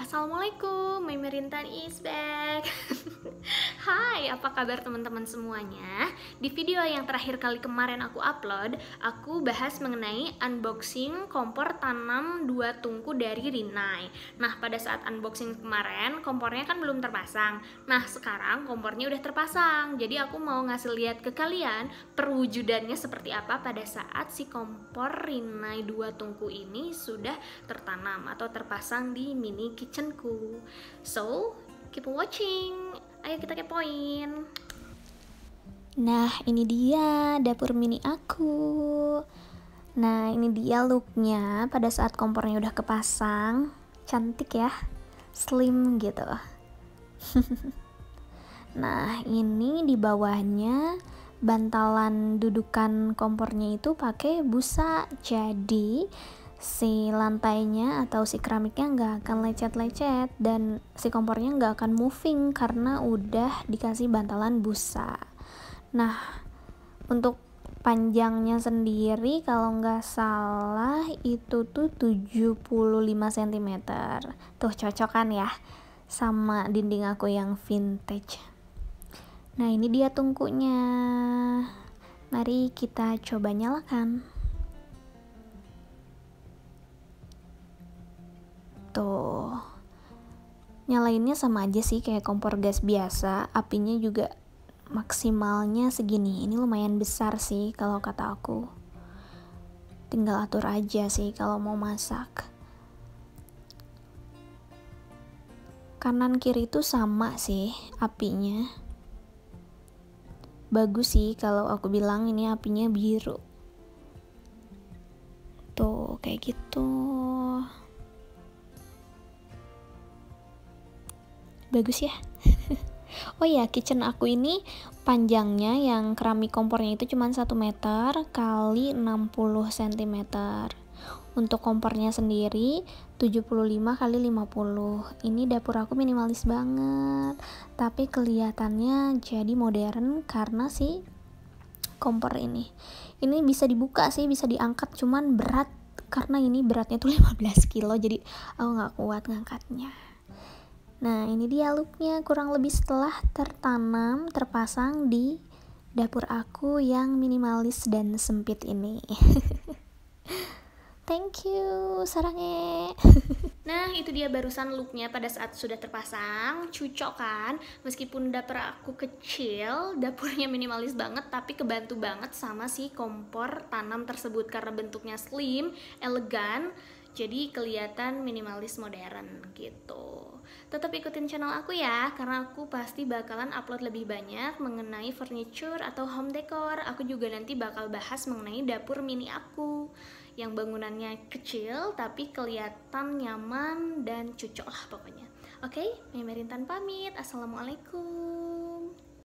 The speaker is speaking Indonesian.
Assalamualaikum, Assalamualaikum, Rintan is back Hai, apa kabar teman-teman semuanya? Di video yang terakhir kali kemarin aku upload Aku bahas mengenai unboxing kompor tanam dua tungku dari Rinnai Nah, pada saat unboxing kemarin, kompornya kan belum terpasang Nah, sekarang kompornya udah terpasang Jadi aku mau ngasih lihat ke kalian perwujudannya seperti apa pada saat si kompor Rinnai dua tungku ini sudah tertanam atau terpasang di mini kitchenku. So, keep watching. Ayo kita kepoin. Nah, ini dia dapur mini aku. Nah, ini dia looknya pada saat kompornya udah kepasang. Cantik ya, slim gitu. nah, ini di bawahnya bantalan dudukan kompornya itu pakai busa. Jadi, si lantainya atau si keramiknya nggak akan lecet-lecet dan si kompornya nggak akan moving karena udah dikasih bantalan busa. Nah, untuk panjangnya sendiri kalau nggak salah itu tuh 75 cm. Tuh cocok kan ya sama dinding aku yang vintage. Nah, ini dia tungkunya. Mari kita coba nyalakan. nyalainnya sama aja sih kayak kompor gas biasa apinya juga maksimalnya segini ini lumayan besar sih kalau kata aku tinggal atur aja sih kalau mau masak kanan kiri itu sama sih apinya bagus sih kalau aku bilang ini apinya biru tuh kayak gitu bagus ya oh ya kitchen aku ini panjangnya yang keramik kompornya itu cuma 1 meter kali 60 cm untuk kompornya sendiri 75 kali 50 ini dapur aku minimalis banget tapi kelihatannya jadi modern karena si kompor ini ini bisa dibuka sih bisa diangkat cuman berat karena ini beratnya tuh 15 kilo jadi aku nggak kuat ngangkatnya Nah, ini dia looknya kurang lebih setelah tertanam, terpasang di dapur aku yang minimalis dan sempit ini. Thank you, sarangnya nah, itu dia barusan looknya pada saat sudah terpasang, cocok kan? Meskipun dapur aku kecil, dapurnya minimalis banget, tapi kebantu banget sama si kompor tanam tersebut karena bentuknya slim, elegan, jadi kelihatan minimalis modern gitu tetap ikutin channel aku ya karena aku pasti bakalan upload lebih banyak mengenai furniture atau home decor aku juga nanti bakal bahas mengenai dapur mini aku yang bangunannya kecil tapi kelihatan nyaman dan cocok lah pokoknya oke okay? Mimeritan pamit assalamualaikum